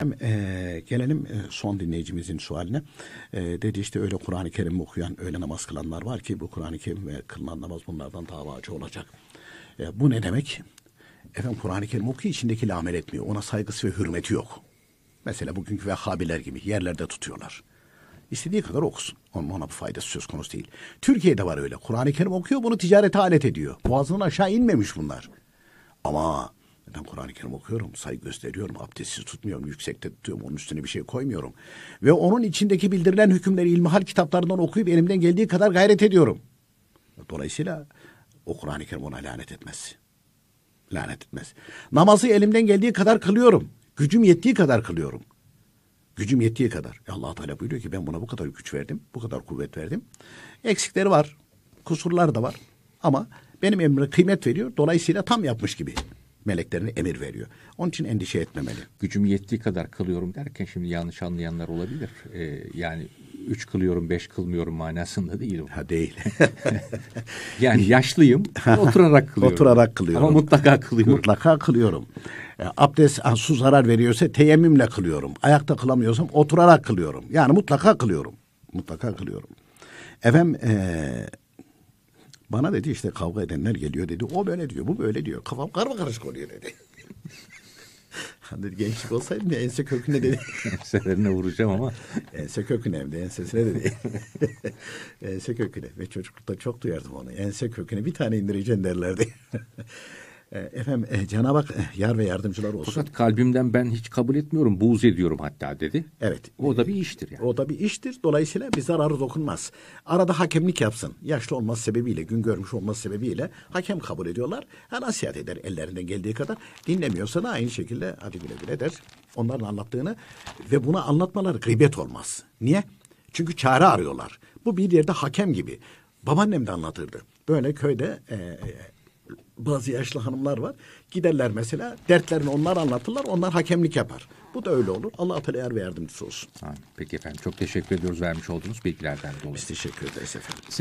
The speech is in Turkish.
E, gelelim e, son dinleyicimizin sualine. E, dedi işte öyle Kur'an-ı Kerim okuyan, öyle namaz kılanlar var ki bu Kur'an-ı Kerim ve kılınan namaz bunlardan davacı olacak. E, bu ne demek? Efendim Kur'an-ı Kerim okuyor, içindeki amel etmiyor. Ona saygısı ve hürmeti yok. Mesela bugünkü Vehhabiler gibi yerlerde tutuyorlar. İstediği kadar okusun. Onun ona bir faydası söz konusu değil. Türkiye'de var öyle. Kur'an-ı Kerim okuyor, bunu ticarete alet ediyor. Boğazından aşağı inmemiş bunlar. Ama ben Kur'an-ı Kerim okuyorum, saygı gösteriyorum, abdestsiz tutmuyorum, yüksekte tutuyorum, onun üstüne bir şey koymuyorum. Ve onun içindeki bildirilen hükümleri ilmihal kitaplarından okuyup elimden geldiği kadar gayret ediyorum. Dolayısıyla o Kur'an-ı Kerim ona lanet etmez. Lanet etmez. Namazı elimden geldiği kadar kılıyorum. Gücüm yettiği kadar kılıyorum. Gücüm yettiği kadar. E allah Teala buyuruyor ki ben buna bu kadar güç verdim, bu kadar kuvvet verdim. Eksikleri var, kusurlar da var. Ama benim emrime kıymet veriyor. Dolayısıyla tam yapmış gibi meleklerine emir veriyor. Onun için endişe etmemeli. Gücüm yettiği kadar kılıyorum derken şimdi yanlış anlayanlar olabilir. Ee, yani üç kılıyorum, beş kılmıyorum manasında değil Ha değil. yani yaşlıyım, oturarak kılıyorum. oturarak kılıyorum. Ama mutlaka kılıyorum. Mutlaka kılıyorum. E, abdest su zarar veriyorsa teyemmümle kılıyorum. Ayakta kılamıyorsam oturarak kılıyorum. Yani mutlaka kılıyorum. Mutlaka kılıyorum. Efendim e, bana dedi işte kavga edenler geliyor dedi. O böyle diyor, bu böyle diyor. Kafam karma karışık oluyor dedi. dedi gençlik olsaydım ya ense köküne dedi. Enselerine vuracağım ama. ense köküne hem de ensesine dedi. ense köküne. Ve çocuklukta çok duyardım onu. Ense köküne bir tane indireceksin derlerdi. E, Efem e, Cenab-ı Hak e, yar ve yardımcılar olsun. Fakat kalbimden ben hiç kabul etmiyorum, buğz ediyorum hatta dedi. Evet. O da bir iştir yani. O da bir iştir. Dolayısıyla bir zararı dokunmaz. Arada hakemlik yapsın. Yaşlı olması sebebiyle, gün görmüş olması sebebiyle hakem kabul ediyorlar. Ha, nasihat eder ellerinden geldiği kadar. Dinlemiyorsa da aynı şekilde hadi güle güle der. Onların anlattığını ve bunu anlatmaları gıybet olmaz. Niye? Çünkü çare arıyorlar. Bu bir yerde hakem gibi. Babaannem de anlatırdı. Böyle köyde e, e bazı yaşlı hanımlar var. Giderler mesela dertlerini onlar anlatırlar. Onlar hakemlik yapar. Bu da öyle olur. Allah atıl eğer ve yardımcısı olsun. peki efendim çok teşekkür ediyoruz vermiş olduğunuz bilgilerden dolayı. Biz teşekkür ederiz efendim.